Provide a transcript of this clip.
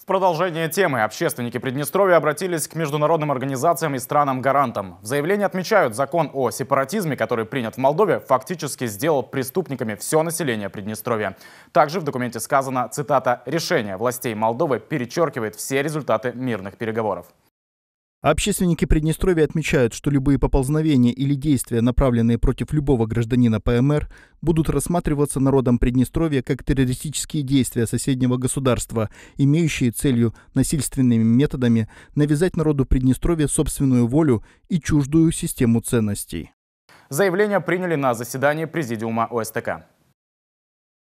В продолжение темы общественники Приднестровья обратились к международным организациям и странам-гарантам. В заявлении отмечают, закон о сепаратизме, который принят в Молдове, фактически сделал преступниками все население Приднестровья. Также в документе сказано, цитата, «Решение властей Молдовы перечеркивает все результаты мирных переговоров». Общественники Приднестровья отмечают, что любые поползновения или действия, направленные против любого гражданина ПМР, будут рассматриваться народом Приднестровья как террористические действия соседнего государства, имеющие целью насильственными методами навязать народу Приднестровья собственную волю и чуждую систему ценностей. Заявление приняли на заседании Президиума ОСТК.